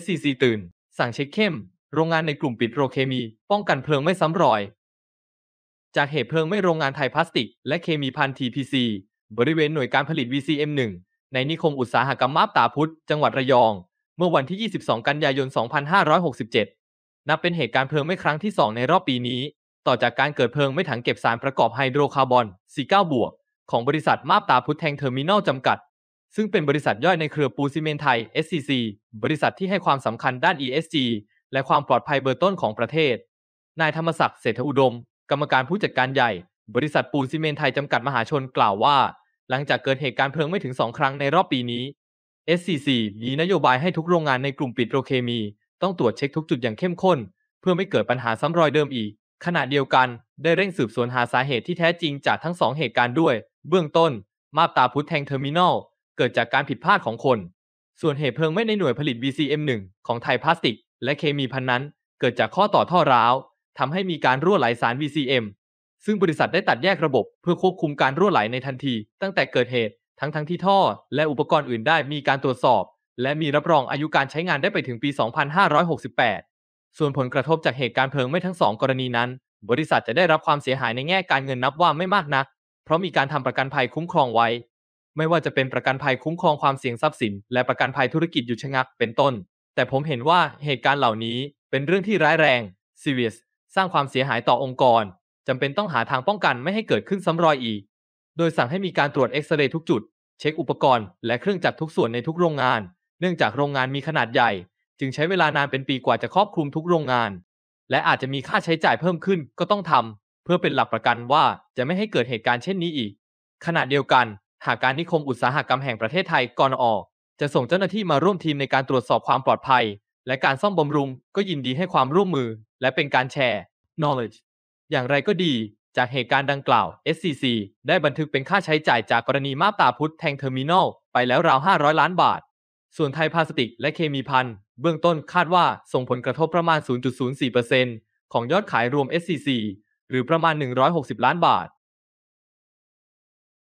SCC ตื่น สั่งเช็คเข้ม โรงงานในกลุ่มปิดโรเคมี ป้องกันเพลิงไม่ซ้ำรอย จากเหตุเพลิงไม่โรงงานไทยพลาสติก และเคมีพัน TPC บริเวณหน่วยการผลิต VCM1 ในนิคมอุตสาหกรรมมาบตาพุธจังหวัดระยอง เมื่อวันที่ 22 กันยายน 2567 นับเป็นเหตุการณ์เพลิงไม่ครั้งที่ 2 ในรอบปีนี้ ต่อจากการเกิดเพลิงไม่ถังเก็บสารประกอบไฮโดรคาร์บอน49บวกของบริษัทมาบตาพุธแทงเทอร์มินอลจำกัดซึ่งเป็นบริษัทย่อยในเครือปูซีเมนไทย SCC บริษัทที่ให้ความสำคัญด้าน ESG และความปลอดภัยเบอร์ต้นของประเทศ นายธรรมศักดิ์เศรษฐอุดม กรรมการผู้จัดการใหญ่ บริษัทปูซีเมนไทยจำกัดมหาชนกล่าวว่า หลังจากเกิดเหตุการณ์เพลิงไม่ถึงสองครั้งในรอบปีนี้ SCC มีนโยบายให้ทุกโรงงานในกลุ่มปิโตรเคมี ต้องตรวจเช็คทุกจุดอย่างเข้มข้น เพื่อไม่เกิดปัญหาซ้ำรอยเดิมอีก ขณะเดียวกันได้เร่งสืบสวนหาสาเหตุที่แท้จริงจากทั้งสองเหตุการณ์ด้วยเบื้องต้นมาบตาพุทธแทงเทอร์มินอลเกิดจากการผิดพลาดของคน ส่วนเหตุเพลิงไหม้ในหน่วยผลิต VCM1 ของไทยพลาสติก และเคมีพันนั้น เกิดจากข้อต่อท่อร้าว ทำให้มีการรั่วไหลสาร VCM ซึ่งบริษัทได้ตัดแยกระบบ เพื่อควบคุมการรั่วไหลในทันที ตั้งแต่เกิดเหตุทั้งทั้งที่ท่อ และอุปกรณ์อื่นได้มีการตรวจสอบ และมีรับรองอายุการใช้งานได้ไปถึงปี2568ส่วนผลกระทบจากเหตุการณ์เพลิงไหม้ทั้งสองกรณีนั้น บริษัทจะได้รับความเสียหายในแง่การเงินนับว่าไม่มากนัก เพราะมีการทำประกันภัยคุ้มครองไว้ไม่ว่าจะเป็นประกันภัยคุ้มครองความเสี่ยงทรัพย์สิน และประกันภัยธุรกิจหยุดชะงักเป็นต้น แต่ผมเห็นว่าเหตุการณ์เหล่านี้เป็นเรื่องที่ร้ายแรง s e r i o u สสร้างความเสียหายต่อองค์กรจำเป็นต้องหาทางป้องกันไม่ให้เกิดขึ้นซ้ำรอยอีก โดยสั่งให้มีการตรวจเอ็กซเรย์ทุกจุด เช็คอุปกรณ์และเครื่องจักรทุกส่วนในทุกโรงงาน เนื่องจากโรงงานมีขนาดใหญ่ จึงใช้เวลานานเป็นปีกว่าจะครอบคลุมทุกโรงงาน และอาจจะมีค่าใช้จ่ายเพิ่มขึ้นก็ต้องทำเพื่อเป็นหลักประกันว่าจะไม่ให้เกิดเหตุการณ์เช่นนี้อีกขณะเดียวกันหากการนิคมอุตสาหกรรมแห่งประเทศไทยกนอจะส่งเจ้าหน้าที่มาร่วมทีมในการตรวจสอบความปลอดภัย และการซ่อมบำรุงก็ยินดีให้ความร่วมมือและเป็นการแชร์ knowledge อย่างไรก็ดีจากเหตุการณ์ดังกล่าว SCC ได้บันทึกเป็นค่าใช้จ่ายจากกรณีมาตาพุทธแทงเทอร์มินอลไปแล้วราว 500 ล้านบาท ส่วนไทยพลาสติกและเคมีพันเบื้องต้นคาดว่าส่งผลกระทบประมาณ 0.04%ของยอดขายรวม SCC หรือประมาณ 160 ล้านบาท